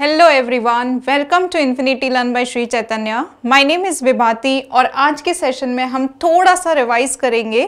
Hello everyone welcome to infinity learn by Shri Chaitanya my name is Vibhati और आज के session में हम थोड़ा सा रिवाइज करेंगे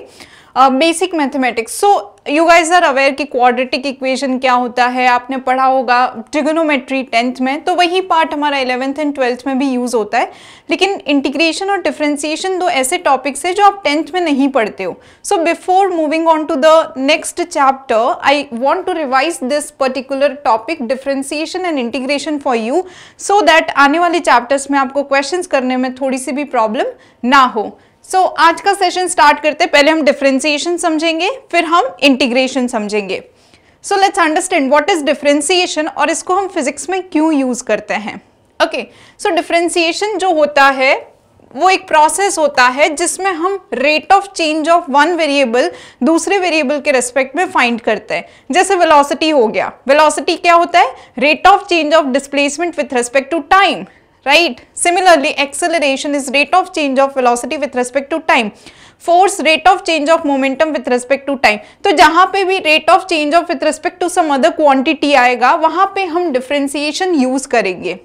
basic mathematics so you guys are aware कि क्वाड्रेटिक इक्वेशन क्या होता है आपने पढ़ा होगा ट्रिगोनोमेट्री टेंथ में तो वही पार्ट हमारा इलेवेंथ एंड ट्वेल्थ में भी यूज़ होता है लेकिन इंटीग्रेशन और डिफ्रेंसिएशन दो ऐसे टॉपिक्स है जो आप टेंथ में नहीं पढ़ते हो so before moving on to the next chapter I want to revise this particular topic differentiation and integration for you so that आने वाले चैप्टर्स में आपको क्वेश्चन करने में थोड़ी सी भी प्रॉब्लम ना हो सो so, आज का सेशन स्टार्ट करते पहले हम डिफ्रेंसिएशन समझेंगे फिर हम इंटीग्रेशन समझेंगे so let's understand what is differentiation और इसको हम फिजिक्स में क्यों यूज़ करते हैं ओके सो डिफ्रेंसिएशन जो होता है वो एक प्रोसेस होता है जिसमें हम rate of change of one variable दूसरे वेरिएबल के रेस्पेक्ट में फाइंड करते हैं जैसे वेलोसिटी हो गया वेलोसिटी क्या होता है rate of change of displacement with respect to time right similarly acceleration is rate of change of velocity with respect to time force rate of change of momentum with respect to time तो जहां पे भी rate of change of with respect to some other quantity आएगा वहां पे हम differentiation use करेंगे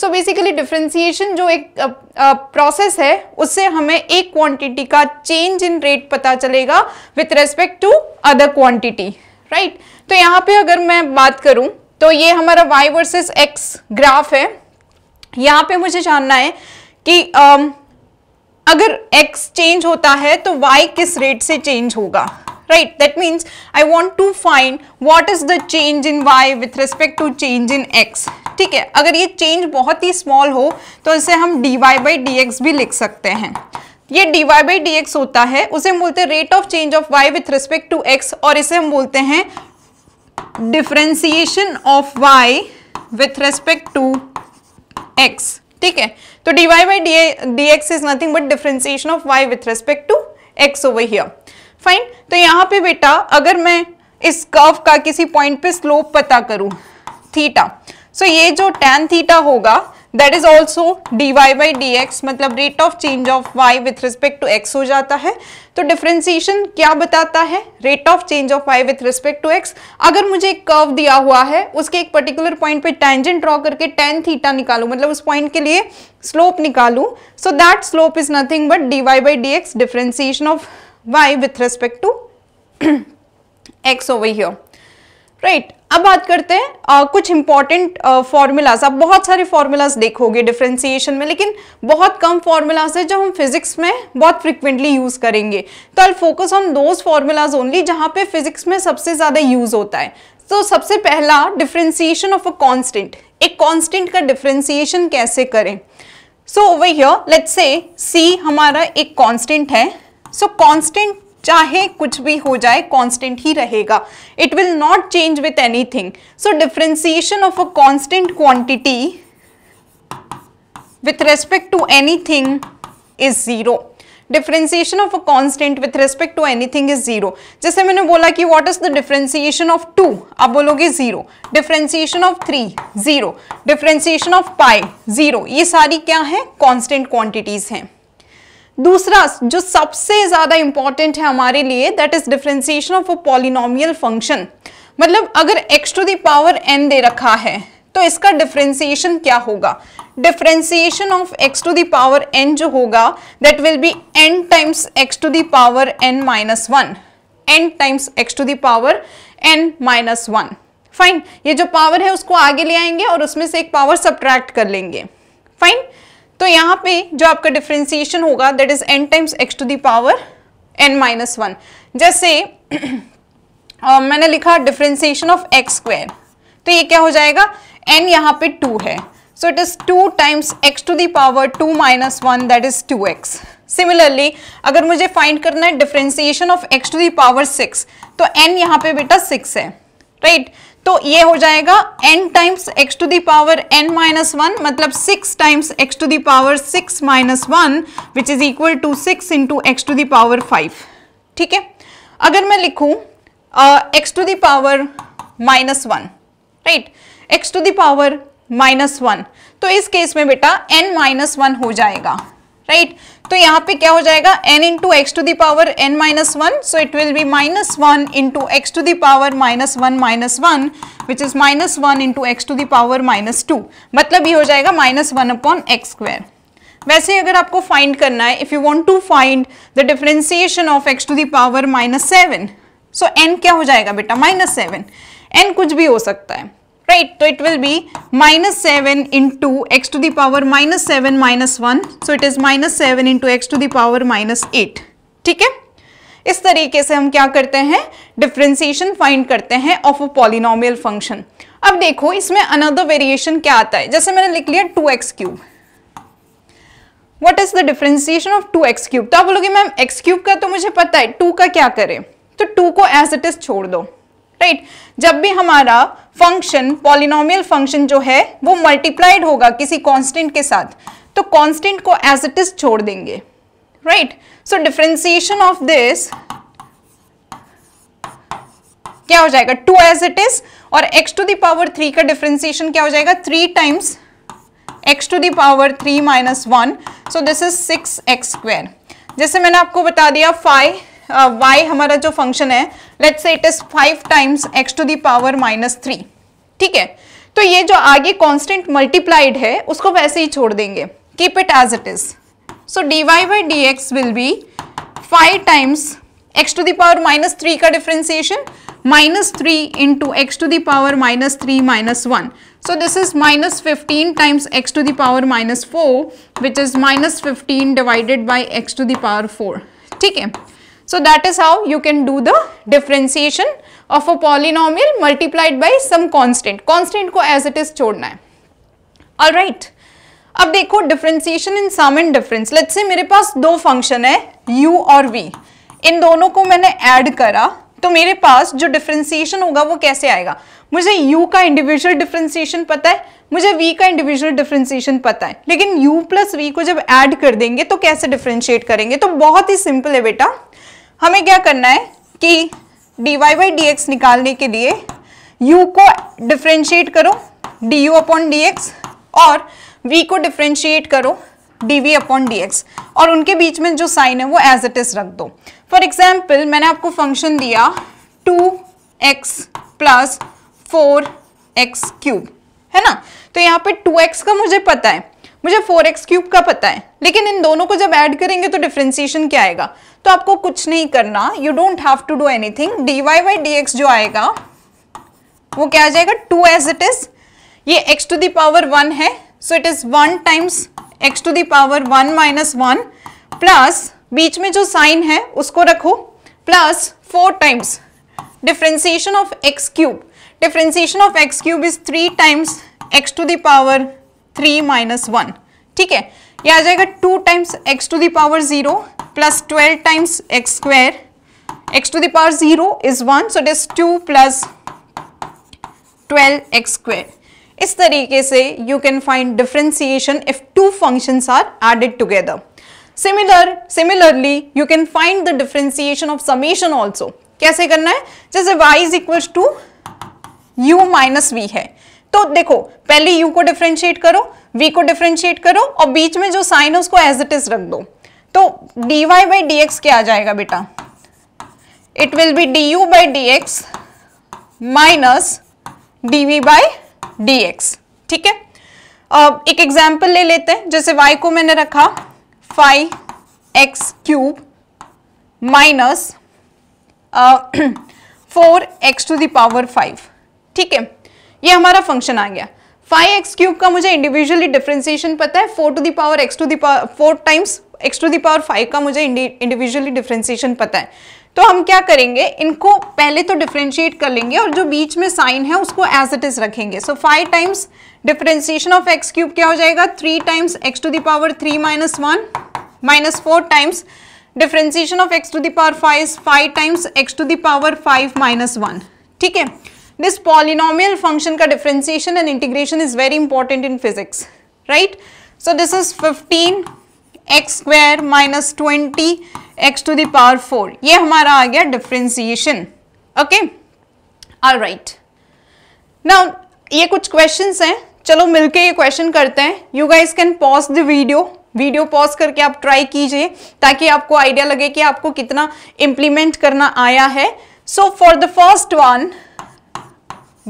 so basically differentiation जो एक प्रोसेस है उससे हमें एक क्वांटिटी का चेंज इन रेट पता चलेगा with respect to other quantity right तो यहाँ पे अगर मैं बात करूँ तो ये हमारा y वर्सेस x ग्राफ है यहाँ पे मुझे जानना है कि um, अगर x चेंज होता है तो y किस रेट से चेंज होगा right that means I want to find what is the change in y with respect to change in x. ठीक है अगर ये चेंज बहुत ही स्मॉल हो तो इसे हम dy वाई बाई डी भी लिख सकते हैं ये dy वाई बाई डी होता है उसे हम बोलते हैं rate of change of y with respect to x और इसे हम बोलते हैं differentiation of y with respect to x ठीक है तो d y by d x is nothing but differentiation of y with respect to x over here fine तो यहाँ पे बेटा अगर मैं इस कर्व का किसी पॉइंट पे स्लोप पता करूँ थीटा सो so ये जो टेन थीटा होगा that is also d y by d x मतलब rate of change of y with respect to x हो जाता है तो डिफ्रेंसिएशन क्या बताता है rate of change of y with respect to x अगर मुझे एक कर्व दिया हुआ है उसके एक पर्टिकुलर पॉइंट पे टेंजेंट ड्रॉ करके टेन थीटा निकालू मतलब उस पॉइंट के लिए स्लोप निकालू so that slope is nothing but d y by d x differentiation of y with respect to x over here right right. अब बात करते हैं आ, कुछ इंपॉर्टेंट फॉर्मूलाज आप बहुत सारे फॉर्मूलाज देखोगे डिफ्रेंसिएशन में लेकिन बहुत कम फॉर्मूलाज है जो हम फिजिक्स में बहुत फ्रिक्वेंटली यूज करेंगे तो I focus on those formulas only जहाँ पे फिजिक्स में सबसे ज़्यादा यूज होता है तो सबसे पहला डिफ्रेंसिएशन ऑफ अ कॉन्स्टेंट एक कॉन्स्टेंट का डिफ्रेंसिएशन कैसे करें so over here let's say सी हमारा एक कॉन्स्टेंट है सो so, कॉन्स्टेंट चाहे कुछ भी हो जाए कांस्टेंट ही रहेगा it will not change with anything so differentiation of a constant quantity with respect to anything is zero differentiation of a constant with respect to anything is zero जैसे मैंने बोला कि what is the differentiation of two आप बोलोगे zero differentiation of three zero differentiation of pi zero ये सारी क्या है कॉन्स्टेंट क्वांटिटीज हैं दूसरा जो सबसे ज़्यादा इंपॉर्टेंट है हमारे लिए that is differentiation of a polynomial function मतलब अगर एक्स टू दावर एन दे रखा है तो इसका डिफ्रेंसिएशन क्या होगा differentiation of x to the power n जो होगा that will be n times x to the power n minus one n times x to the power n minus one fine ये जो पावर है उसको आगे ले आएंगे और उसमें से एक पावर सब्ट्रैक्ट कर लेंगे फाइन तो यहाँ पे जो आपका डिफ्रेंसिएशन होगा that is n times x to the power n minus one जैसे uh, मैंने लिखा डिफ्रेंसिएशन ऑफ एक्स स्क्वायर तो ये क्या हो जाएगा एन यहाँ पे टू है so it is two times x to the power two minus one that is two x similarly अगर मुझे फाइंड करना है differentiation of x to the power six तो एन यहाँ पे बेटा सिक्स है right तो ये हो जाएगा n times x to the power n minus one मतलब 6 times x to the power 6 minus one which is equal to 6 into x to the power 5 ठीक है अगर मैं लिखूं x to the power minus one right x to the power minus one तो इस case में बेटा n माइनस वन हो जाएगा राइट right? तो यहाँ पे क्या हो जाएगा n into x to the power n minus one so it will be minus one into x to the power minus one minus one which is minus one into x to the power minus two मतलब ये हो जाएगा minus one upon x square वैसे अगर आपको find करना है if you want to find the differentiation of x to the power minus seven so n क्या हो जाएगा बेटा माइनस सेवन एन कुछ भी हो सकता है राइट तो it will be minus seven into x to the power minus seven minus one so it is minus seven into x to the power minus eight ठीक है इस तरीके से हम क्या करते हैं डिफ्रेंसिएशन फाइंड करते हैं ऑफ अ पॉलिनोमियल फंक्शन अब देखो इसमें अनदर वेरिएशन क्या आता है जैसे मैंने लिख लिया two x cube what is the differentiation of two x cube तो आप बोलोगे मैम एक्स क्यूब का तो मुझे पता है टू का क्या करें तो टू को एज इट इज छोड़ दो राइट जब भी हमारा फंक्शन पॉलिनोमियल फंक्शन जो है वो मल्टीप्लाइड होगा किसी कांस्टेंट के साथ तो कांस्टेंट को एज इट इज छोड़ देंगे right so differentiation of this क्या हो जाएगा टू एज इट इज और x टू दावर थ्री का डिफ्रेंसिएशन क्या हो जाएगा three times x to the power three minus one so this is six x square जैसे मैंने आपको बता दिया फाइव वाई uh, हमारा जो फंक्शन है let say it is five times x to the power minus three ठीक है तो ये जो आगे कॉन्स्टेंट मल्टीप्लाइड है उसको वैसे ही छोड़ देंगे keep it as it is so d y by d x will be five times x to the power minus three का differentiation minus three into x to the power minus three minus one so this is minus fifteen times x to the power minus four which is minus fifteen divided by x to the power four ठीक है So that is how you can do the differentiation of a polynomial multiplied by some constant. Constant ko as it is chhodna hai all right ab dekho differentiation in sum and difference. Let's say mere paas do function hai u और v. इन दोनों को मैंने add करा तो मेरे पास जो differentiation होगा वो कैसे आएगा मुझे u का इंडिविजुअल डिफ्रेंसिएशन पता है मुझे v का इंडिविजुअल डिफ्रेंसिएशन पता है लेकिन u प्लस वी को जब ऐड कर देंगे तो कैसे डिफ्रेंशिएट करेंगे तो बहुत ही सिंपल है बेटा हमें क्या करना है कि d y by d x निकालने के लिए u को डिफ्रेंशिएट करो d u upon d x और v को डिफ्रेंशिएट करो d v upon d x और उनके बीच में जो साइन है वो एज इट इज़ रख दो फॉर एग्जाम्पल मैंने आपको फंक्शन दिया two x plus four x cube है ना तो यहाँ पे टू एक्स का मुझे पता है मुझे फोर एक्स क्यूब का पता है लेकिन इन दोनों को जब ऐड करेंगे तो डिफ्रेंसिएशन क्या आएगा तो आपको कुछ नहीं करना you don't have to do anything d y by d x जो आएगा वो क्या आ जाएगा टू एज इट इज ये एक्स टू दावर वन है so it is one times x to the power one minus one plus बीच में जो साइन है उसको रखो plus four times differentiation of x cube differentiation of x cube is three times x to the power three minus one ठीक है ये आ जाएगा two times x to the power zero plus twelve times x square x to the power zero is one so this two plus twelve x square इस तरीके से you can find differentiation if two function are added together similar similarly you can find the differentiation of summation also कैसे करना है जैसे y is equal to u minus v है तो देखो पहले u को डिफ्रेंशिएट करो v को डिफ्रेंशिएट करो और बीच में जो साइन है उसको एज इट इज रख दो तो d y by d x क्या आ जाएगा बेटा it will be d u by d x minus d v by d x ठीक है अब एक एग्जाम्पल ले लेते हैं जैसे y को मैंने रखा five x cube minus four x to the power five ठीक है ये हमारा फंक्शन आ गया फाइव एक्स क्यूब का मुझे इंडिविजुअली डिफ्रेंसिएशन पता है four to the power x to power four times x to the power five का मुझे इंडिविजुअली डिफ्रेंसिएशन पता है तो हम क्या करेंगे इनको पहले तो डिफ्रेंशिएट कर लेंगे और जो बीच में साइन है उसको एज इट इज रखेंगे so five times differentiation of x cube क्या हो जाएगा three times x to the power three minus one minus four times differentiation of x to the power five is five times x to the power five minus one ठीक है this polynomial function का differentiation and integration is very important in physics right so this is fifteen x square minus twenty x to the power four ये हमारा आ गया differentiation okay all right now ये कुछ question हैं चलो मिलके ये क्वेश्चन करते हैं you guys can pause the video video pause करके आप ट्राई कीजिए ताकि आपको आइडिया लगे कि आपको कितना इम्प्लीमेंट करना आया है so for the first one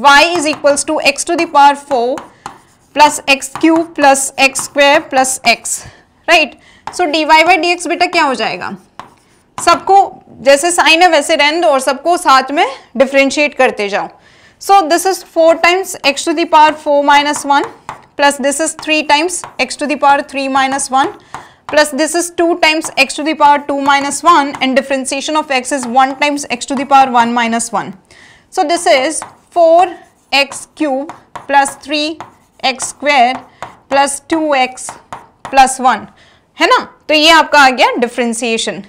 y is equals to x to the power 4 plus x cube plus x square plus x right so dy by dx beta kya ho jayega sabko jaise sine hai waise end, or aur sabko saath mein differentiate karte jao so this is 4 times x to the power 4 minus 1 plus this is 3 times x to the power 3 minus 1 plus this is 2 times x to the power 2 minus 1 and differentiation of x is 1 times x to the power 1 minus 1 so this is four x cube plus three x square plus two x plus one है ना तो ये आपका आ गया differentiation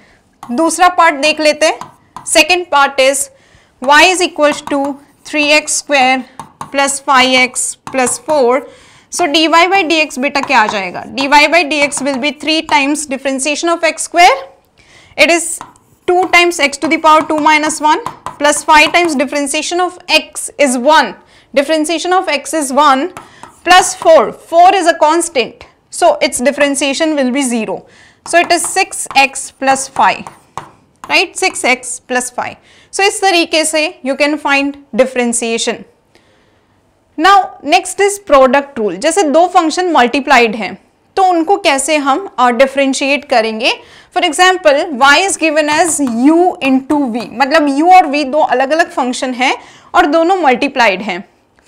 दूसरा part देख लेते हैं second part is y is equal to three x square plus five x plus four so dy by d x बेटा क्या आ जाएगा dy by d x will be three times differentiation of x square it is 2 times x to the power 2 minus 1 plus 5 times differentiation of x is 1. Differentiation of x is 1 plus 4. 4 is a constant. So, its differentiation will be 0. So, it is 6x plus 5, right? 6x plus 5. So, it's the से you can find differentiation. Now, next is product rule. जैसे दो function multiplied हैं तो उनको कैसे हम differentiate uh, करेंगे for example y is given as u into v मतलब यू और वी दो अलग अलग फंक्शन हैं और दोनों मल्टीप्लाइड हैं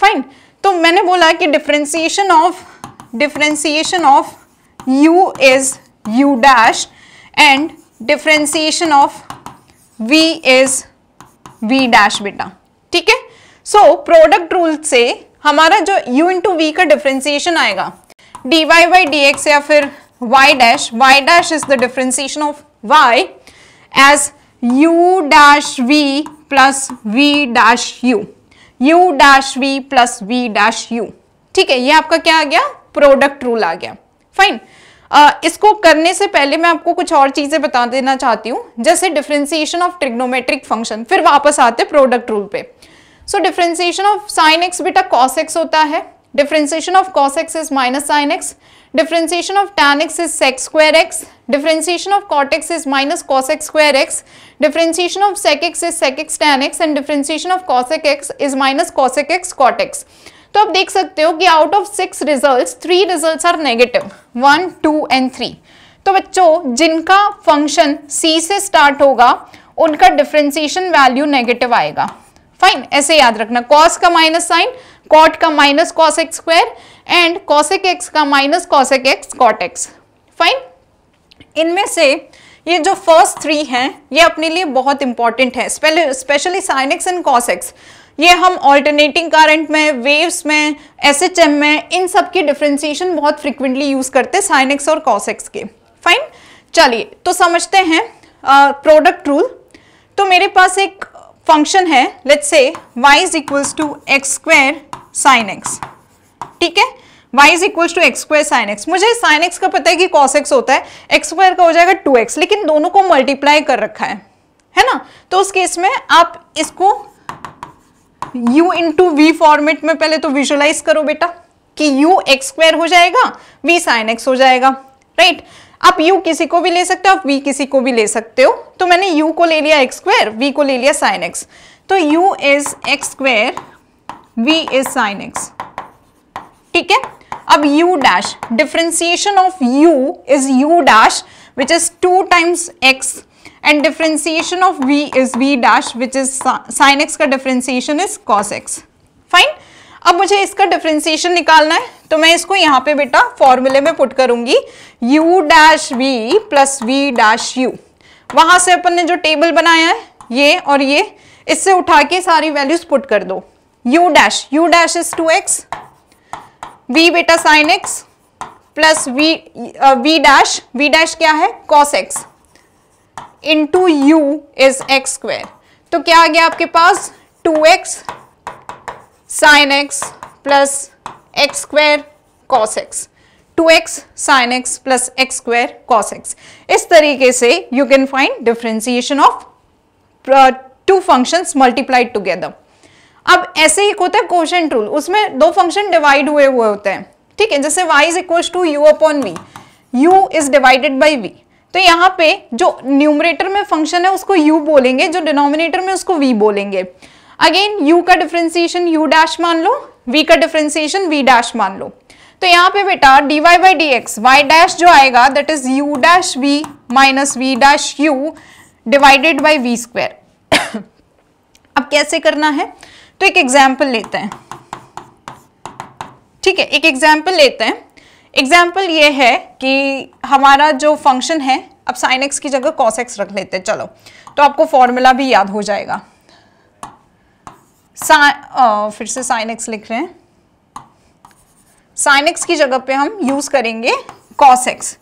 फाइन तो मैंने बोला कि differentiation of differentiation of u is u dash and differentiation of v is v dash बेटा ठीक है सो प्रोडक्ट रूल से हमारा जो u इंटू वी का डिफ्रेंसिएशन आएगा d y y d x या फिर y dash y dash is the differentiation of y as u dash v plus v dash u u dash v plus v dash u ठीक है ये आपका क्या आ गया प्रोडक्ट रूल आ गया फाइन uh, इसको करने से पहले मैं आपको कुछ और चीज़ें बता देना चाहती हूँ जैसे डिफ्रेंसिएशन ऑफ ट्रिग्नोमेट्रिक फंक्शन फिर वापस आते प्रोडक्ट रूल पे so differentiation of sine x बेटा कॉस एक्स होता है differentiation of cos x is minus sin x differentiation of tan x is sec square x differentiation of cot x is minus cos x square x differentiation of sec x is sec x tan x and differentiation of cosec x is minus cosec x cot x तो आप देख सकते हो कि out of six results three results are negative one two and three तो बच्चों जिनका function C से स्टार्ट होगा उनका डिफ्रेंसिएशन वैल्यू नेगेटिव आएगा फाइन ऐसे याद रखना कॉस का माइनस साइन कॉट का minus cos x square and cosec x का minus cosec x cot x fine इनमें से ये जो फर्स्ट थ्री हैं ये अपने लिए बहुत इंपॉर्टेंट है specially sine x and cos x ये हम ऑल्टरनेटिंग करंट में वेव्स में एस में इन सब की डिफ्रेंसिएशन बहुत फ्रिक्वेंटली यूज़ करते हैं साइन एक्स और कॉस एक्स के फाइन चलिए तो समझते हैं प्रोडक्ट uh, रूल तो मेरे पास एक फंक्शन है let's say y is equals to x square sine x ठीक है y is equal to x square sine x मुझे साइन एक्स का पता है कि कॉस एक्स होता है एक्स स्क्वायर का हो जाएगा टू एक्स लेकिन दोनों को मल्टीप्लाई कर रखा है है ना तो उस केस में आप इसको u इंटू वी फॉर्मेट में पहले तो विजुअलाइज करो बेटा कि u एक्स स्क्वायर हो जाएगा v साइन एक्स हो जाएगा राइट right? आप u किसी को भी ले सकते हो आप v किसी को भी ले सकते हो तो मैंने u को ले लिया एक्स स्क्वायर वी को ले लिया साइन एक्स तो u is x square v is sin x ठीक है अब u dash differentiation of u is u dash which is two times x and differentiation of v is v dash which is sin x का differentiation is cos x fine अब मुझे इसका differentiation निकालना है तो मैं इसको यहां पे बेटा फॉर्मूले में पुट करूंगी u dash v plus v dash u वहां से अपन ने जो टेबल बनाया है ये और ये इससे उठा के सारी वैल्यूज पुट कर दो u dash u dash is 2x v beta sin x plus v uh, v dash v dash क्या है cos x into u is x square तो क्या आ गया आपके पास 2x x sine x plus x square cos x two x sine x plus x square cos x इस तरीके से you can find differentiation of two functions multiplied together अब ऐसे एक होता है क्वेश्चन रूल उसमें दो फंक्शन डिवाइड हुए हुए होते हैं ठीक है जैसे y is equal to u upon v u is divided by v तो यहाँ पे जो न्यूमरेटर में फंक्शन है उसको u बोलेंगे जो डिनोमिनेटर में उसको v बोलेंगे अगेन u का डिफ्रेंसिएशन u डैश मान लो v का डिफ्रेंसिएशन v डैश मान लो तो यहाँ पे बेटा dy y by d x y dash जो आएगा that is u dash v minus v dash u divided by v square अब कैसे करना है तो एक एग्जाम्पल लेते हैं ठीक है एक एग्जाम्पल लेते हैं एग्जाम्पल ये है कि हमारा जो फंक्शन है अब साइन एक्स की जगह कॉस एक्स रख लेते हैं चलो तो आपको फॉर्मूला भी याद हो जाएगा आ, फिर से साइन एक्स लिख रहे हैं साइन एक्स की जगह पे हम यूज़ करेंगे cos x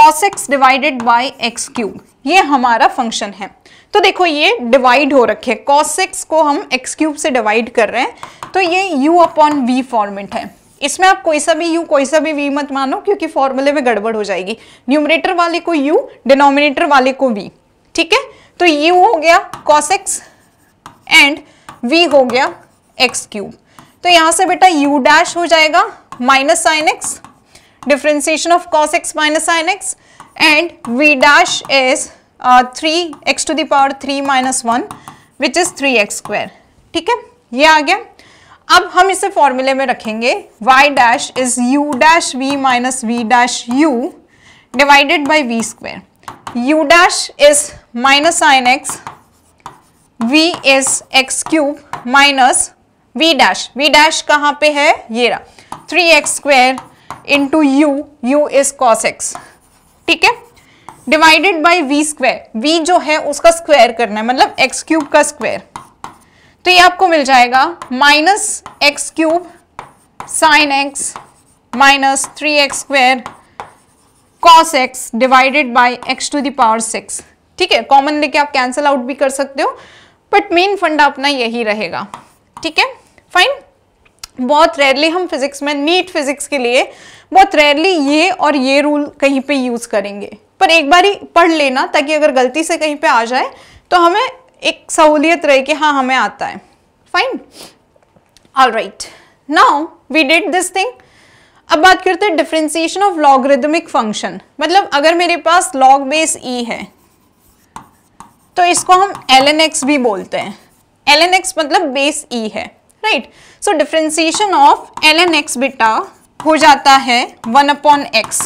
cos x divided by x cube ये हमारा फंक्शन है तो देखो ये डिवाइड हो रखे कॉस एक्स को हम एक्स क्यूब से डिवाइड कर रहे हैं तो ये u अपॉन वी फॉर्मेट है इसमें आप कोई सा भी u कोई सा भी v मत मानो क्योंकि फॉर्मूले में गड़बड़ हो जाएगी न्यूमरेटर वाले को u डिनोमिनेटर वाले को v ठीक है तो u हो गया कॉसेक्स एंड v हो गया एक्स क्यूब तो यहां से बेटा u डैश हो जाएगा minus sine x differentiation of cos x minus sine x and v dash is uh, 3 x to the power 3 minus one which is three x square ठीक है ये आ गया अब हम इसे फॉर्मूले में रखेंगे y dash is u dash v minus v dash u divided by v square u dash is minus sin x v is x cube minus v dash v dash कहाँ पे है ये रहा three x square into u u is cos x ठीक है divided by v square v जो है उसका स्क्वायर करना है मतलब एक्स क्यूब का स्क्वायर तो ये आपको मिल जाएगा minus x cube sine x minus three x square cos x divided by x to the power six ठीक है कॉमन लेके आप कैंसिल आउट भी कर सकते हो बट मेन फंडा अपना यही रहेगा ठीक है फाइन बहुत रेयरली हम फिजिक्स में नीट फिजिक्स के लिए बहुत रेयरली ये और ये रूल कहीं पे यूज़ करेंगे पर एक बार ही पढ़ लेना ताकि अगर गलती से कहीं पे आ जाए तो हमें एक सहूलियत रहे कि हाँ हमें आता है fine all right now we did this thing अब बात करते हैं डिफ्रेंसिएशन ऑफ लॉगरिदमिक फंक्शन मतलब अगर मेरे पास लॉग बेस ई है तो इसको हम एल भी बोलते हैं एल मतलब बेस ई e है right right? So differentiation of l n x बेटा हो जाता है one upon x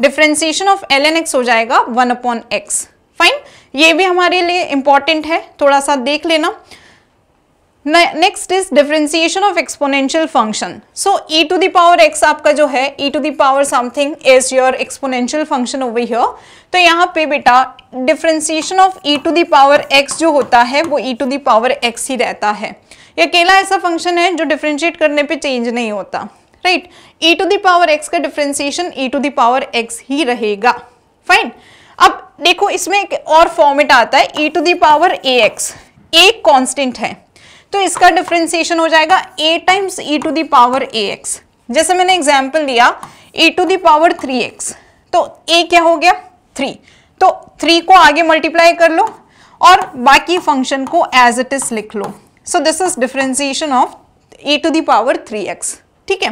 differentiation of l n x हो जाएगा वन अपॉन एक्स फाइन ये भी हमारे लिए इंपॉर्टेंट है थोड़ा सा देख लेना next is differentiation of exponential function so e to the power x आपका जो है e to the power something is your exponential function over here तो यहाँ पे बेटा differentiation of e to the power x जो होता है वो ई टू दावर एक्स ही रहता है ये अकेला ऐसा फंक्शन है जो डिफ्रेंशिएट करने पे चेंज नहीं होता right e to power x का differentiation e to the power x ही रहेगा फाइन अब देखो इसमें एक और फॉर्मेट आता है e to the power a x a constant है तो इसका डिफ्रेंसिएशन हो जाएगा a times e to the power a x जैसे मैंने एग्जाम्पल लिया a to the power three x तो ए क्या हो गया थ्री तो थ्री को आगे मल्टीप्लाई कर लो और बाकी फंक्शन को एज इट इज लिख लो so this is differentiation of a to the power three x ठीक है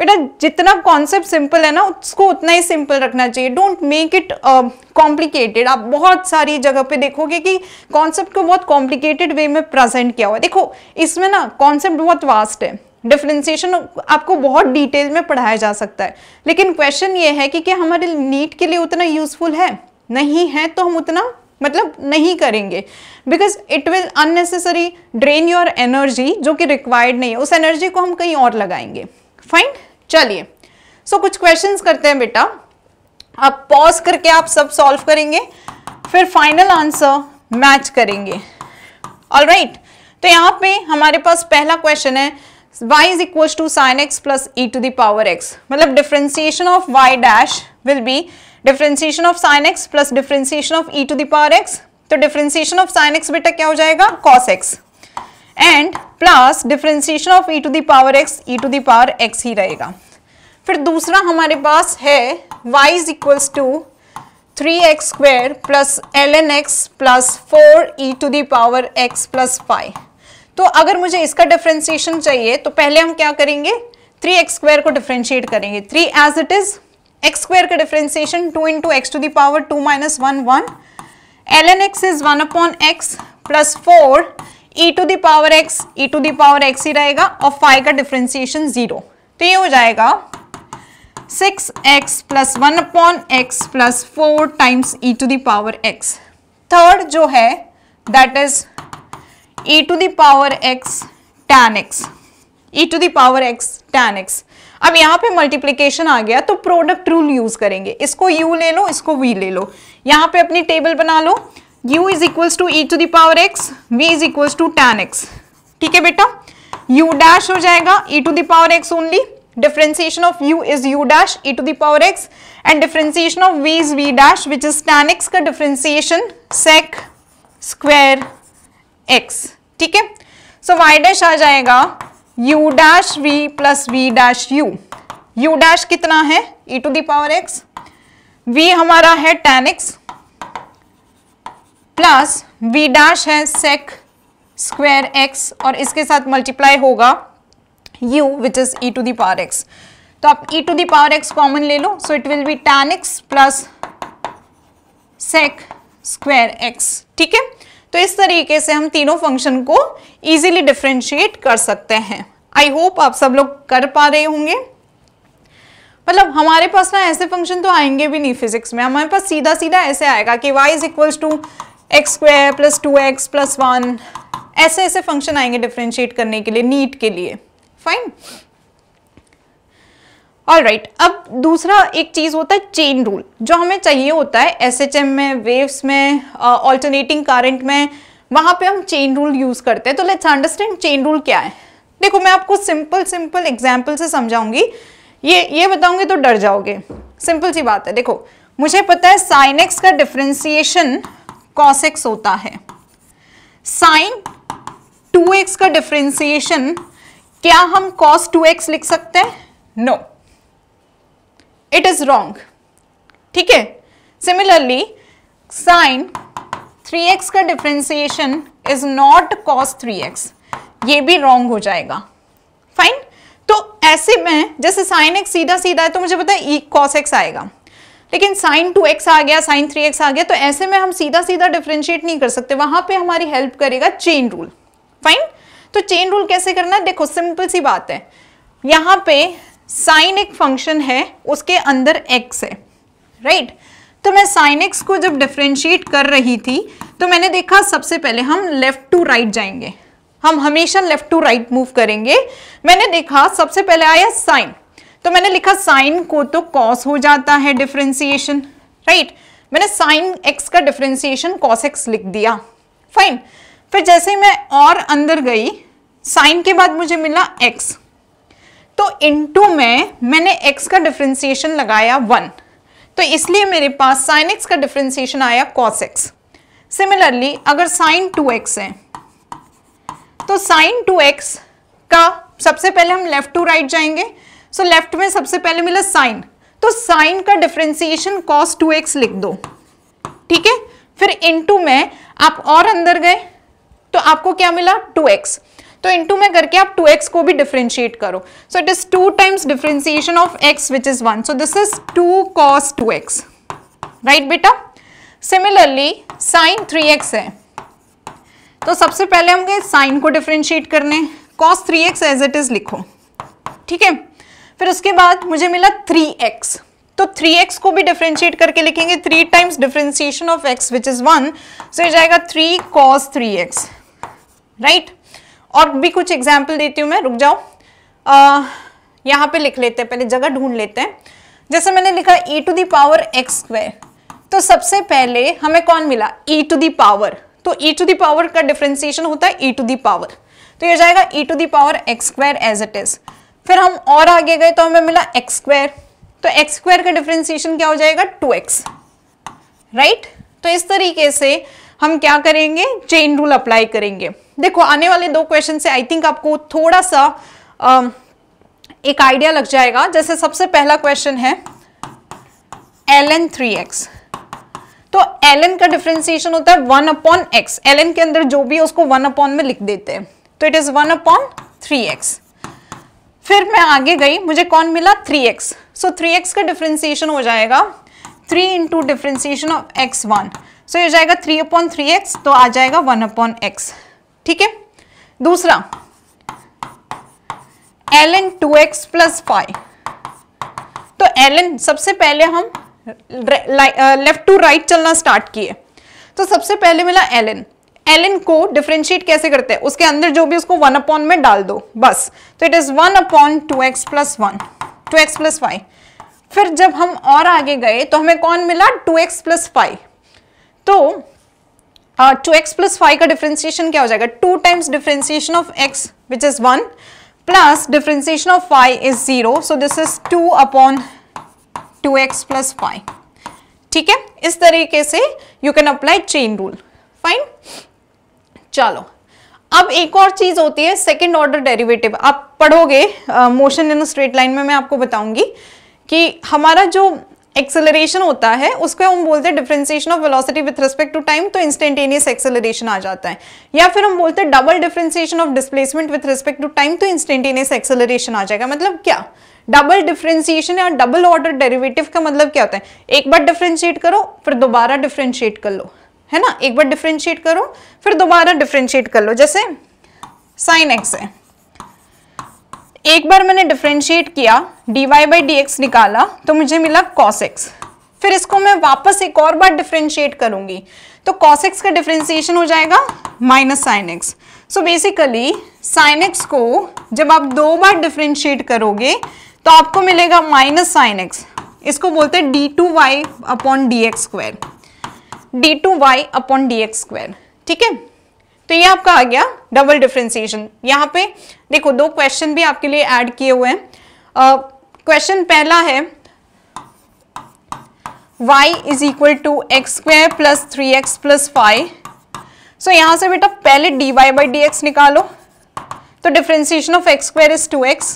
बेटा जितना कॉन्सेप्ट सिंपल है ना उसको उतना ही सिंपल रखना चाहिए डोंट मेक इट कॉम्प्लिकेटेड आप बहुत सारी जगह पे देखोगे कि कॉन्सेप्ट को बहुत कॉम्प्लिकेटेड वे में प्रेजेंट किया हुआ है देखो इसमें ना कॉन्सेप्ट बहुत वास्ट है डिफ्रेंसिएशन आपको बहुत डिटेल में पढ़ाया जा सकता है लेकिन क्वेश्चन ये है कि क्या हमारे नीट के लिए उतना यूज़फुल है नहीं है तो हम उतना मतलब नहीं करेंगे because it will unnecessary drain your energy जो कि रिक्वायर्ड नहीं है उस एनर्जी को हम कहीं और लगाएंगे फाइन चलिए सो so, कुछ क्वेश्चन करते हैं बेटा अब पॉज करके आप सब सॉल्व करेंगे फिर फाइनल आंसर मैच करेंगे ऑल राइट right. तो यहाँ पे हमारे पास पहला क्वेश्चन है y is equal to sine x plus e to the power x मतलब differentiation of y dash will be differentiation of sine x plus differentiation of e to the power x तो differentiation of sine x बेटा क्या हो जाएगा cos x and plus differentiation of e to the power x e to the power x ही रहेगा फिर दूसरा हमारे पास है y is equals to three x square plus L n x plus four e to the power x plus five तो अगर मुझे इसका डिफ्रेंसिएशन चाहिए तो पहले हम क्या करेंगे थ्री एक्स स्क्वायर को डिफ्रेंशिएट करेंगे three as it is x square का differentiation two into x to the power two minus one one l n x is one upon x plus four e to the power x e to the power x ही रहेगा और five का differentiation zero तो ये हो जाएगा six x plus one upon x plus four times e to the power x third जो है that is e to the power x tan x e to the power x tan x अब यहाँ पे मल्टीप्लीकेशन आ गया तो प्रोडक्ट रूल यूज करेंगे इसको you ले लो इसको वी ले लो यहाँ पे अपनी टेबल बना लो u is equals to e to the power x v is equals to tan x ठीक है बेटा यू डैश हो जाएगा e to the power x only differentiation of u is u dash e to the power x and differentiation of v is v dash which is tan x का differentiation sec square x ठीक है so y dash आ जाएगा u dash v plus v dash you u dash कितना है e to the power x v हमारा है tan x plus v dash है sec स्क्वायर x और इसके साथ मल्टीप्लाई होगा u which is e to the power x तो आप e to the power x common ले लो so it will be tan x plus sec square x ठीक है तो इस तरीके से हम तीनों फंक्शन को इजीली डिफ्रेंशिएट कर सकते हैं आई होप आप सब लोग कर पा रहे होंगे मतलब हमारे पास ना ऐसे फंक्शन तो आएंगे भी नहीं फिजिक्स में हमारे पास सीधा सीधा ऐसे आएगा कि y is equals to x square plus two x plus one ऐसे ऐसे फंक्शन आएंगे डिफ्रेंशिएट करने के लिए नीट के लिए फाइन ऑल राइट right, अब दूसरा एक चीज़ होता है चेन रूल जो हमें चाहिए होता है एस एच एम में वेव्स में ऑल्टरनेटिंग uh, करंट में वहाँ पे हम चेन रूल यूज़ करते हैं तो लेट्स अंडरस्टैंड चेन रूल क्या है देखो मैं आपको सिंपल सिंपल एग्जाम्पल से समझाऊंगी ये ये बताऊंगी तो डर जाओगे सिंपल सी बात है देखो मुझे पता है साइन एक्स का डिफ्रेंसिएशन कॉस एक्स होता है साइन टू एक्स का डिफ्रेंसिएशन क्या हम कॉस टू एक्स लिख सकते हैं no no. It is wrong ठीक है सिमिलरली साइन 3x का differentiation is not cos 3x ये भी रॉन्ग हो जाएगा फाइन तो ऐसे में जैसे साइन x सीधा सीधा है तो मुझे पता है कॉस e x आएगा लेकिन साइन 2x आ गया साइन 3x आ गया तो ऐसे में हम सीधा सीधा डिफ्रेंशिएट नहीं कर सकते वहां पे हमारी हेल्प करेगा चेन रूल फाइन तो चेन रूल कैसे करना है देखो सिंपल सी बात है यहां पे साइन एक फंक्शन है उसके अंदर एक्स है राइट right? तो मैं साइन एक्स को जब डिफ्रेंशिएट कर रही थी तो मैंने देखा सबसे पहले हम लेफ़्ट टू राइट जाएंगे हम हमेशा लेफ़्ट टू राइट मूव करेंगे मैंने देखा सबसे पहले आया साइन तो मैंने लिखा साइन को तो कॉस हो जाता है डिफ्रेंसिएशन राइट right? मैंने साइन एक्स का डिफ्रेंसिएशन कॉस एक्स लिख दिया फाइन फिर जैसे ही मैं और अंदर गई साइन के बाद मुझे मिला एक्स तो इनटू में मैंने एक्स का डिफ्रेंसिएशन लगाया वन तो इसलिए मेरे पास साइन एक्स का डिफ्रेंसिएशन आया कॉस एक्स सिमिलरली अगर साइन टू एक्स है तो साइन टू एक्स का सबसे पहले हम लेफ्ट टू राइट जाएंगे सो so, लेफ्ट में सबसे पहले मिला साइन तो साइन का डिफ्रेंसिएशन कॉस टू एक्स लिख दो ठीक है फिर इनटू में आप और अंदर गए तो आपको क्या मिला टू एक्स तो इनटू में करके आप 2x को भी डिफ्रेंशिएट करो so it is two times differentiation of x which is 1 so this is 2 cos 2x right बेटा सिमिलरली साइन 3x है तो सबसे पहले हम गए साइन को डिफ्रेंशिएट करने cos 3x as it is लिखो ठीक है फिर उसके बाद मुझे मिला 3x तो 3x को भी डिफ्रेंशिएट करके लिखेंगे 3 times differentiation of x which is 1 so ये जाएगा 3 cos 3x राइट right? और भी कुछ एग्जाम्पल देती हूँ मैं रुक जाओ यहाँ पे लिख लेते हैं पहले जगह ढूंढ लेते हैं जैसे मैंने लिखा e to the power x square तो सबसे पहले हमें कौन मिला e टू दी पावर तो e टू दी पावर का डिफ्रेंसिएशन होता है e टू दी पावर तो ये जाएगा e to the power x square as it is फिर हम और आगे गए तो हमें मिला एक्स स्क्वायर तो एक्स स्क्वायर का डिफ्रेंसिएशन क्या हो जाएगा टू एक्स राइट तो इस तरीके से हम क्या करेंगे चेन रूल अप्लाई करेंगे देखो आने वाले दो क्वेश्चन से आई थिंक आपको थोड़ा सा आ, एक आइडिया लग जाएगा जैसे सबसे पहला क्वेश्चन है एल एन थ्री एक्स तो एल एन का डिफ्रेंसिएशन होता है one upon x l n के अंदर जो भी उसको वन अपॉन में लिख देते हैं तो it is one upon three x फिर मैं आगे गई मुझे कौन मिला three x so three x का डिफ्रेंसिएशन हो जाएगा three into differentiation of x one so so, ये जाएगा थ्री अपॉन थ्री एक्स तो आ जाएगा वन अपॉन एक्स ठीक है दूसरा l n two x plus five तो एल एन सबसे पहले हम लेफ्ट टू राइट चलना स्टार्ट किए तो सबसे पहले मिला एल एन एल एन को डिफ्रेंशिएट कैसे करते हैं उसके अंदर जो भी उसको वन अपॉन में डाल दो बस तो it is one upon two x plus one two x plus five फिर जब हम और आगे गए तो हमें कौन मिला टू एक्स प्लस फाइव तो टू एक्स प्लस फाइव का डिफ्रेंसिएशन क्या हो जाएगा two times differentiation of x which is one plus differentiation of five is zero so this is two upon two x plus five ठीक है इस तरीके से you can apply chain rule fine चलो अब एक और चीज होती है सेकेंड ऑर्डर डेरिवेटिव आप पढ़ोगे मोशन इन स्ट्रेट लाइन में मैं आपको बताऊंगी कि हमारा जो एक्सेलरेशन होता है उसको हम बोलते हैं differentiation of velocity with respect to time तो इंस्टेंटेनियस एक्सेलरेशन आ जाता है या फिर हम बोलते हैं double differentiation of displacement with respect to time तो इंस्टेंटेनियस एक्सेलरेशन आ जाएगा मतलब क्या डबल डिफ्रेंसिएशन या डबल ऑर्डर डेरिवेटिव का मतलब क्या होता है एक बार डिफ्रेंशिएट करो फिर दोबारा डिफ्रेंशिएट कर लो है ना एक बार डिफ्रेंशिएट करो फिर दोबारा डिफ्रेंशिएट कर लो जैसे साइन एक्स है एक बार मैंने डिफ्रेंशिएट किया dy y by d x निकाला तो मुझे मिला कॉस एक्स फिर इसको मैं वापस एक और बार डिफ्रेंशिएट करूंगी तो कॉस एक्स का डिफ्रेंशिएशन हो जाएगा minus sine x so basically sine x को जब आप दो बार डिफ्रेंशिएट करोगे तो आपको मिलेगा माइनस साइन एक्स इसको बोलते हैं d two y upon d x square d two y upon d x square ठीक है तो ये आपका आ गया डबल डिफ्रेंसिएशन यहाँ पे देखो दो क्वेश्चन भी आपके लिए ऐड किए हुए हैं क्वेश्चन पहला है y is equal to x square plus three x plus five so यहाँ से बेटा पहले dy वाई बाई डी निकालो तो differentiation of x square is two x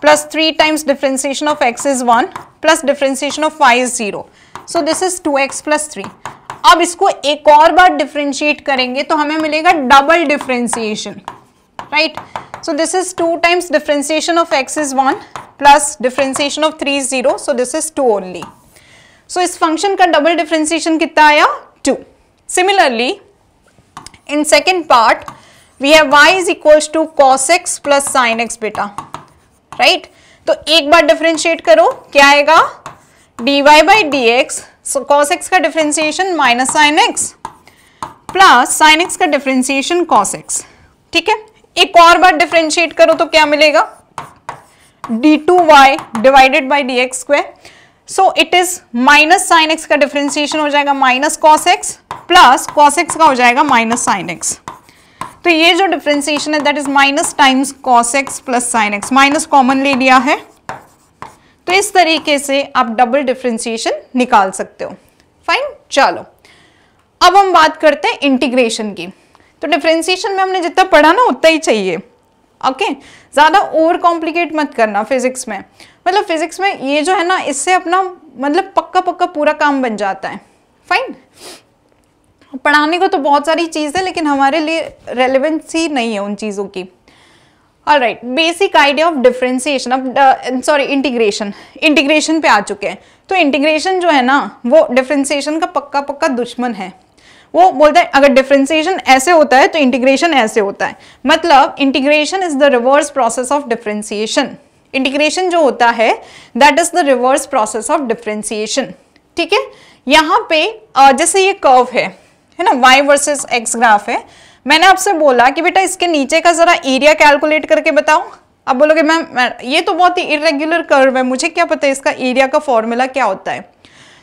plus three times differentiation of x is one plus differentiation of y is zero so this is two x plus three अब इसको एक और बार differentiate करेंगे तो हमें मिलेगा double differentiation right. So this is 2 times differentiation of x is 1 plus differentiation of 3 is 0. So this is 2 only. So इस function का double differentiation कितना आया 2. Similarly, in second part we have y is equals to cos x plus sin x beta, right. तो एक बार differentiate करो क्या आएगा dy by dx, so cos x का differentiation minus sin x plus sin x का differentiation cos x, ठीक है. एक और बार डिफ्रेंशिएट करो तो क्या मिलेगा d two y divided by d x square so it is minus sine x का डिफ्रेंशिएशन हो जाएगा minus cos x plus cos x का हो जाएगा माइनस साइन एक्स तो ये जो डिफ्रेंसिएशन है that is minus times cos x plus sine x minus common ले लिया है तो इस तरीके से आप डबल डिफ्रेंसिएशन निकाल सकते हो फाइन चलो अब हम बात करते हैं इंटीग्रेशन की तो डिफ्रेंसिएशन में हमने जितना पढ़ा ना उतना ही चाहिए ओके ज़्यादा ओवर कॉम्प्लिकेट मत करना फिजिक्स में मतलब फिजिक्स में ये जो है ना इससे अपना मतलब पक्का पक्का पूरा काम बन जाता है फाइन पढ़ाने को तो बहुत सारी चीज़ है लेकिन हमारे लिए रेलिवेंसी नहीं है उन चीज़ों की all right basic idea of differentiation अब सॉरी इंटीग्रेशन इंटीग्रेशन पे आ चुके हैं तो इंटीग्रेशन जो है ना वो डिफ्रेंसिएशन का पक्का पक्का दुश्मन है वो बोलते हैं अगर डिफ्रेंसिएशन ऐसे होता है तो इंटीग्रेशन ऐसे होता है मतलब integration is the reverse process of differentiation integration जो होता है that is the reverse process of differentiation ठीक है यहाँ पे जैसे ये कर्व है है ना y वर्सेस x ग्राफ है मैंने आपसे बोला कि बेटा इसके नीचे का ज़रा एरिया कैलकुलेट करके बताओ अब बोलोगे मैम ये तो बहुत ही इरेग्युलर कर्व है मुझे क्या पता है इसका एरिया का फॉर्मूला क्या होता है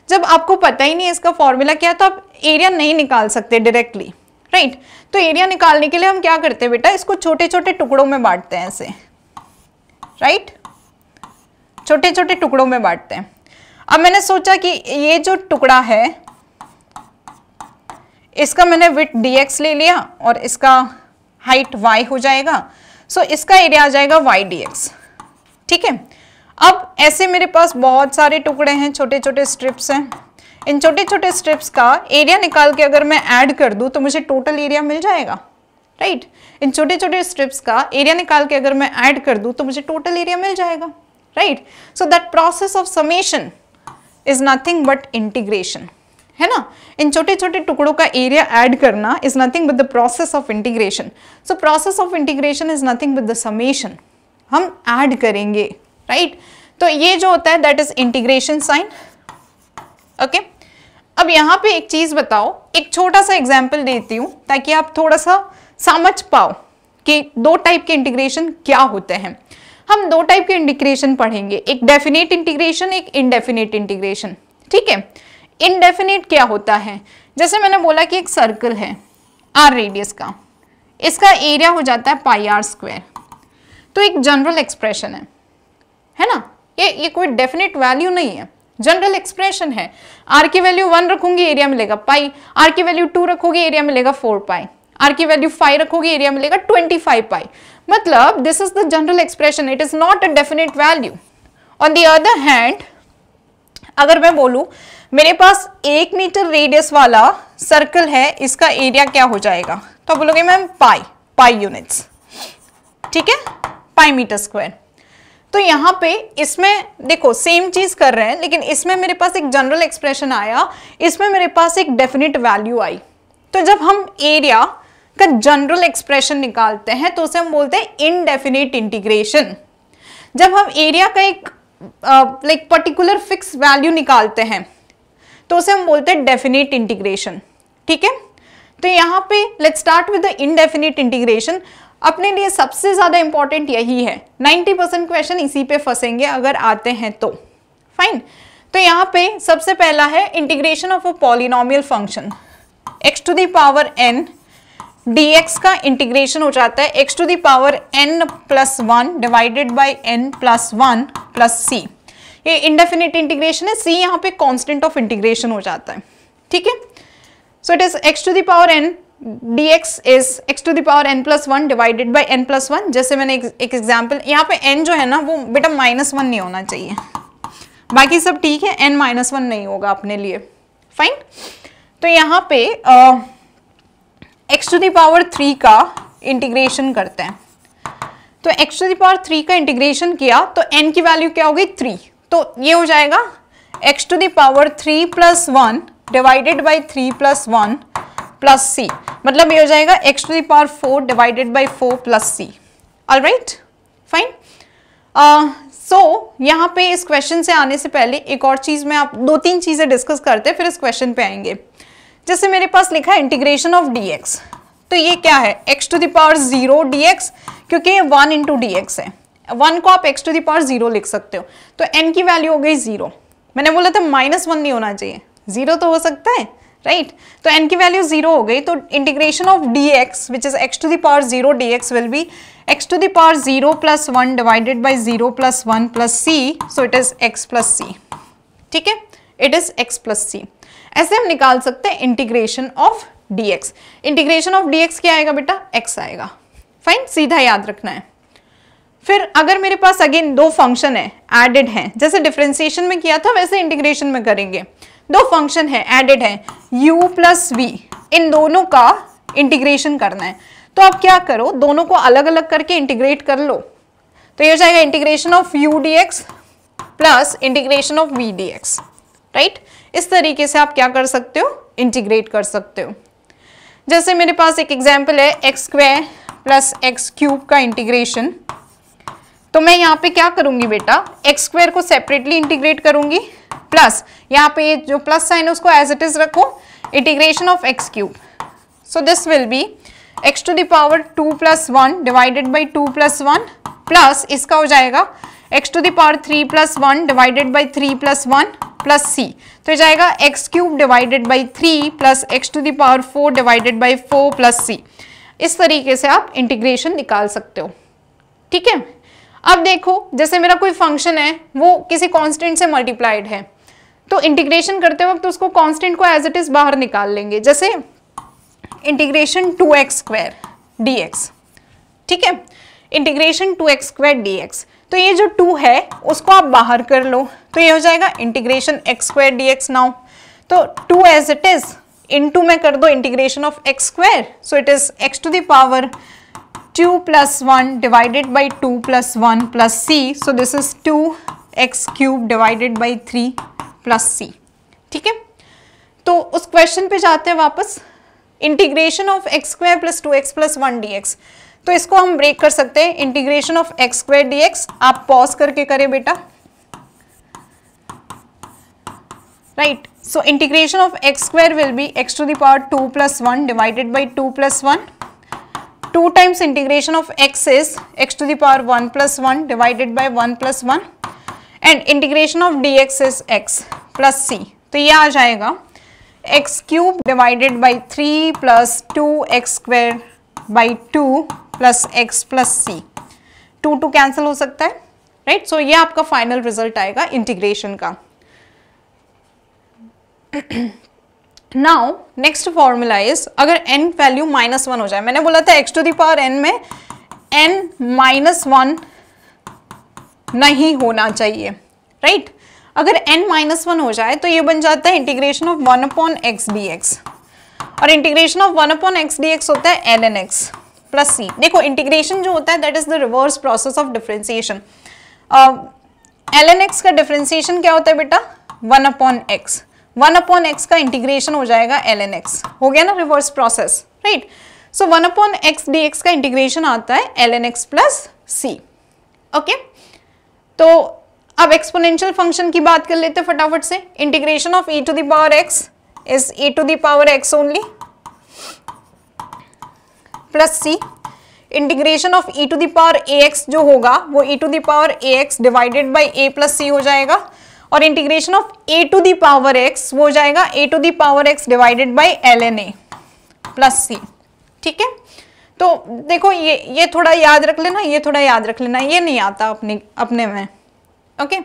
जब आपको पता ही नहीं इसका फॉर्मूला क्या है तो आप एरिया नहीं निकाल सकते डायरेक्टली राइट तो एरिया निकालने के लिए हम क्या करते हैं बेटा इसको छोटे छोटे टुकड़ों में बांटते हैं ऐसे राइट छोटे छोटे टुकड़ों में बांटते हैं अब मैंने सोचा कि ये जो टुकड़ा है इसका मैंने विथ dx ले लिया और इसका हाइट y हो जाएगा सो so, इसका एरिया आ जाएगा y dx ठीक है अब ऐसे मेरे पास बहुत सारे टुकड़े हैं छोटे छोटे स्ट्रिप्स हैं इन छोटे छोटे स्ट्रिप्स का एरिया निकाल के अगर मैं ऐड कर दूं तो मुझे टोटल एरिया मिल जाएगा राइट इन छोटे छोटे स्ट्रिप्स का एरिया निकाल के अगर मैं ऐड कर दूं तो मुझे टोटल एरिया मिल जाएगा right so that process of summation is nothing but integration है ना इन छोटे छोटे टुकड़ों का एरिया ऐड करना is nothing with the process of integration so process of integration is nothing with the summation हम ऐड करेंगे राइट right? तो ये जो होता है that is integration sign okay अब यहां पे एक चीज़ बताओ एक छोटा सा एग्जाम्पल देती हूँ ताकि आप थोड़ा सा समझ पाओ कि दो टाइप के इंटीग्रेशन क्या होते हैं हम दो टाइप के इंटीग्रेशन पढ़ेंगे एक डेफिनेट इंटीग्रेशन एक इनडेफिनेट इंटीग्रेशन ठीक है इनडेफिनेट क्या होता है जैसे मैंने बोला कि एक सर्कल है आर रेडियस का इसका एरिया हो जाता है पाई आर स्क्वायर तो एक जनरल एक्सप्रेशन है है ना ये ये कोई डेफिनेट वैल्यू नहीं है जनरल एक्सप्रेशन है आर की वैल्यू वन रखूंगी एरिया मिलेगा पाई आर की वैल्यू टू रखोगे एरिया मिलेगा फोर पाई आर की वैल्यू फाइव रखोगे एरिया मिलेगा ट्वेंटी फाइव पाई मतलब this is the general expression it is not a definite value on the other hand अगर मैं बोलूं मेरे पास एक मीटर रेडियस वाला सर्कल है इसका एरिया क्या हो जाएगा तो बोलोगे मैम पाई पाई यूनिट्स ठीक है पाई मीटर स्क्वायर तो यहाँ पे इसमें देखो सेम चीज़ कर रहे हैं लेकिन इसमें मेरे पास एक जनरल एक्सप्रेशन आया इसमें मेरे पास एक डेफिनेट वैल्यू आई तो जब हम एरिया का जनरल एक्सप्रेशन निकालते हैं तो उसे हम बोलते हैं इनडेफिनेट इंटीग्रेशन जब हम एरिया का एक लाइक पर्टिकुलर फिक्स वैल्यू निकालते हैं तो उसे हम बोलते हैं डेफिनेट इंटीग्रेशन ठीक है तो यहाँ पे let start with the indefinite integration अपने लिए सबसे ज़्यादा इंपॉर्टेंट यही है 90 परसेंट क्वेश्चन इसी पे फंसेंगे अगर आते हैं तो फाइन तो यहाँ पे सबसे पहला है integration of a polynomial function x to the power n dx का इंटीग्रेशन हो जाता है x to the power n plus one divided by n plus one plus c ये इंडेफिनिट इंटीग्रेशन है c यहाँ पे कॉन्स्टेंट ऑफ इंटीग्रेशन हो जाता है ठीक है so it is x to the power n dx is x to the power n plus one divided by n plus one जैसे मैंने एक एग्जाम्पल यहाँ पे n जो है ना वो बेटा माइनस वन नहीं होना चाहिए बाकी सब ठीक है n माइनस वन नहीं होगा अपने लिए फाइन तो यहाँ पे एक्स टू दावर थ्री का इंटीग्रेशन करते हैं तो एक्स टू दावर थ्री का इंटीग्रेशन किया तो एन की वैल्यू क्या होगी थ्री तो ये हो जाएगा x to the power three plus one divided by three plus one plus c मतलब ये हो जाएगा x to the power four divided by four plus c all right fine so यहाँ पे इस क्वेश्चन से आने से पहले एक और चीज़ में आप दो तीन चीज़ें डिस्कस करते हैं फिर इस क्वेश्चन पे आएंगे जैसे मेरे पास लिखा है इंटीग्रेशन ऑफ डी तो ये क्या है x to the power zero d क्योंकि ये वन इंटू डी है वन को आप एक्स टू दावर जीरो लिख सकते हो तो एन की वैल्यू हो गई जीरो मैंने बोला था माइनस वन नहीं होना चाहिए जीरो तो हो सकता है राइट तो एन की वैल्यू जीरो हो गई तो integration of d x which is x to the power zero d x will be x to the power zero plus one divided by zero plus one plus c so it is x plus c ठीक है it is x plus c ऐसे हम निकाल सकते हैं integration of d x integration of d x क्या आएगा बेटा एक्स आएगा फाइन सीधा याद रखना है फिर अगर मेरे पास अगेन दो फंक्शन है एडेड है जैसे डिफ्रेंसिएशन में किया था वैसे इंटीग्रेशन में करेंगे दो फंक्शन है एडेड है u प्लस वी इन दोनों का इंटीग्रेशन करना है तो आप क्या करो दोनों को अलग अलग करके इंटीग्रेट कर लो तो ये हो जाएगा integration of u d x plus integration of v d x right इस तरीके से आप क्या कर सकते हो इंटीग्रेट कर सकते हो जैसे मेरे पास एक एग्जाम्पल है x square plus x cube का इंटीग्रेशन तो मैं यहाँ पे क्या करूँगी बेटा एक्स स्क्वायर को सेपरेटली इंटीग्रेट करूँगी प्लस यहाँ पे जो प्लस साइन है उसको एज इट इज रखो integration of x cube so this will be x to the power two plus one divided by two plus one plus इसका हो जाएगा x to the power three plus one divided by three plus one plus c तो ये जाएगा x cube divided by three plus x to the power four divided by four plus c इस तरीके से आप इंटीग्रेशन निकाल सकते हो ठीक है अब देखो जैसे मेरा कोई फंक्शन है वो किसी कांस्टेंट से मल्टीप्लाइड है तो इंटीग्रेशन करते वक्त तो उसको कांस्टेंट को एज इट इज बाहर निकाल लेंगे जैसे integration two x square d x ठीक है integration two x square d x तो ये जो टू है उसको आप बाहर कर लो तो ये हो जाएगा integration x square d x now तो two as it is into में कर दो integration of x square so it is x to the power two plus one divided by two plus one plus c so this is two x cube divided by three plus c ठीक है तो उस question पे जाते हैं वापस integration of x square plus two x plus one D x तो इसको हम ब्रेक कर सकते हैं integration of x square d x आप पॉज करके करें बेटा right so integration of x square will be x to the power two plus one divided by two plus one two times integration of x is x to the power one plus one divided by one plus one and integration of d x is x plus c तो ये आ जाएगा x cube divided by three plus two x square by two plus x plus c two two cancel हो सकता है right right? So so, ये आपका final result आएगा इंटीग्रेशन का नाउ नेक्स्ट फॉर्मूला इज अगर n वैल्यू माइनस वन हो जाए मैंने बोला था एक्स टू दावर n में n माइनस वन नहीं होना चाहिए राइट right? अगर एन माइनस वन हो जाए तो ये बन जाता है integration of one upon x d x और integration of one upon x d x होता है l n x plus c देखो इंटीग्रेशन जो होता है that is the reverse process of differentiation l n x का डिफ्रेंसिएशन क्या होता है बेटा one upon x one upon x का इंटीग्रेशन हो जाएगा एल एन एक्स हो गया ना reverse process right so one upon x d x का इंटीग्रेशन आता है l n x plus c okay तो अब एक्सपोनेंशियल फंक्शन की बात कर लेते फटाफट से integration of e to the power x is e to the power x only plus c integration of e to the power a x जो होगा वो e to the power a x divided by a plus c हो जाएगा और integration of a to the power x वो हो जाएगा a to the power x divided by l n a plus c ठीक है तो देखो ये ये थोड़ा याद रख लेना ये थोड़ा याद रख लेना ये नहीं आता अपने अपने में okay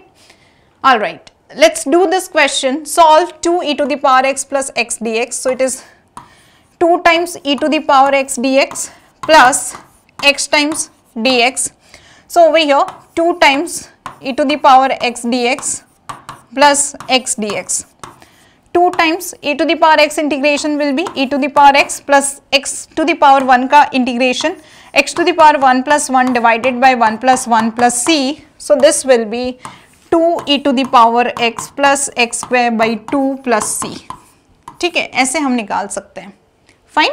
all right let's do this question solve two e to the power x plus x d x so it is two times e to the power x d x plus x times d x so we two times e to the power x d x plus x d x two times e to the power x integration will be e to the power x plus x to the power one का integration x to the power one plus one divided by one plus one plus c so this will be two e e to the power x plus x square by two plus c ठीक है ऐसे हम निकाल सकते हैं fine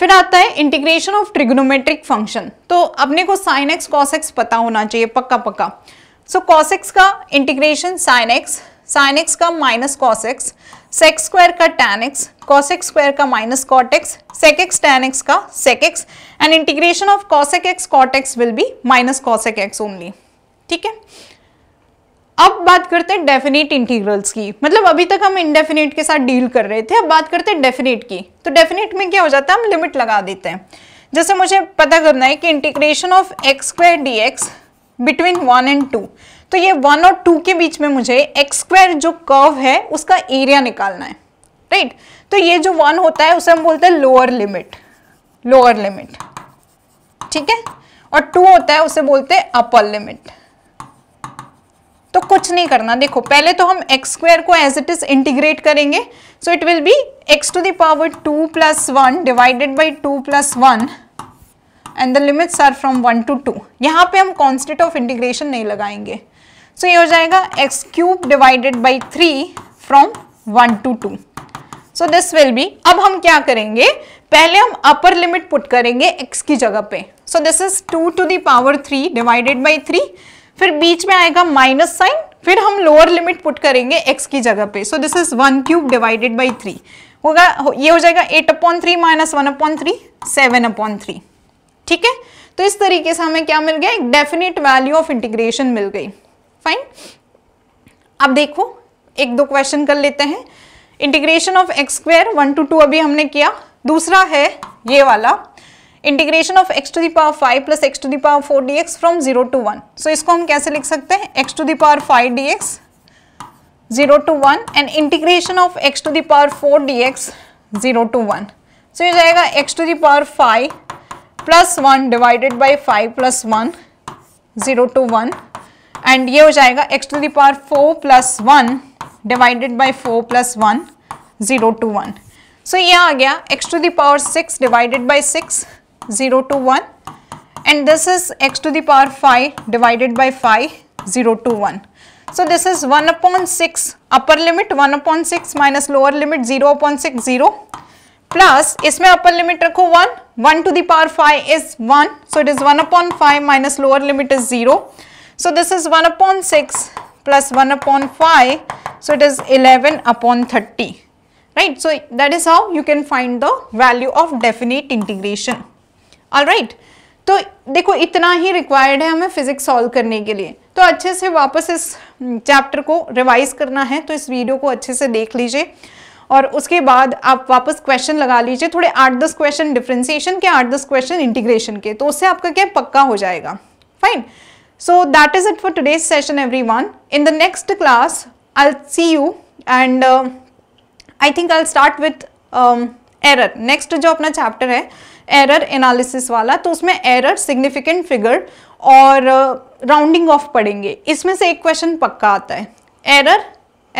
फिर आता है इंटीग्रेशन ऑफ ट्रिग्नोमेट्रिक फंक्शन तो अपने को साइन एक्स कॉस एक्स पता होना चाहिए पक्का पक्का सो so, कॉस एक्स का integration sine x sine x का minus cos x sec square का tan x cos x square का minus cot x sec x tan x का sec x and integration of cosec x cot x will be minus cosec x only ठीक है अब बात करते हैं definite integrals की मतलब अभी तक हम इनडेफिनेट के साथ डील कर रहे थे अब बात करते हैं डेफिनेट की तो डेफिनेट में क्या हो जाता है हम लिमिट लगा देते हैं जैसे मुझे पता करना है कि integration of x square d x between one and two तो ये वन और टू के बीच में मुझे एक्स स्क्वायर जो कर्व है उसका एरिया निकालना है राइट तो ये जो वन होता है उसे हम बोलते हैं लोअर लिमिट लोअर लिमिट ठीक है और टू होता है उसे बोलते हैं अपर लिमिट तो कुछ नहीं करना देखो पहले तो हम एक्स स्क्वायर को एज इट इज इंटीग्रेट करेंगे so it will be x to the power two plus one divided by two plus one and the limits are from one to two यहाँ पे हम कॉन्स्टेंट ऑफ इंटीग्रेशन नहीं लगाएंगे सो ये हो जाएगा x cube divided by three from one to two so this will be अब हम क्या करेंगे पहले हम अपर लिमिट पुट करेंगे x की जगह पे so this is two to the power three divided by three फिर बीच में आएगा माइनस साइन फिर हम लोअर लिमिट पुट करेंगे x की जगह पे so this is one cube divided by three होगा ये हो जाएगा eight upon three minus one upon three seven upon three ठीक है तो इस तरीके से हमें क्या मिल गया एक डेफिनेट वैल्यू ऑफ इंटीग्रेशन मिल गई फाइन अब देखो एक दो क्वेश्चन कर लेते हैं integration of x square one to two अभी हमने किया दूसरा है ये वाला integration of x to the power five plus x to the power four d x from zero to one so इसको हम कैसे लिख सकते हैं x to the power five d x zero to one and integration of x to the power four d x zero to one so ये जाएगा x to the power five plus one divided by five plus one zero to one and ये हो जाएगा x to the power 4 plus one divided by four plus one zero to one so ये आ गया x to the power 6 divided by six zero to one and this is x to the power 5 divided by five zero to one so this is one upon six upper limit one upon six minus lower limit zero upon six zero plus इसमें upper limit रखो one one to the power 5 is one so it is one upon five minus lower limit is zero So this is 1 upon 6 plus 1 upon 5. So it is 11 upon 30. Right. So that is how you can find the value of definite integration. right. तो देखो इतना ही required है हमें physics solve करने के लिए तो अच्छे से वापस इस चैप्टर हम्म, को रिवाइज करना है तो इस वीडियो को अच्छे से देख लीजिए और उसके बाद आप वापस क्वेश्चन लगा लीजिए थोड़े आठ दस क्वेश्चन डिफ्रेंसिएशन के आठ दस क्वेश्चन इंटीग्रेशन के तो उससे आपका क्या पक्का हो जाएगा fine So that is it for today's session everyone. In the next class, I'll see you and uh, I think I'll start with um, error. Next jo apna chapter hai error analysis wala to usme error, significant figure और rounding uh, off पढ़ेंगे इसमें से एक question पक्का आता है error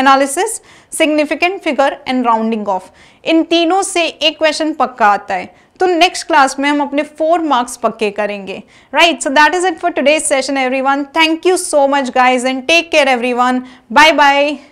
analysis significant figure and rounding off इन तीनों से एक क्वेश्चन पक्का आता है तो नेक्स्ट क्लास में हम अपने फोर मार्क्स पक्के करेंगे right so that is it for today's session everyone thank you so much guys and take care everyone bye bye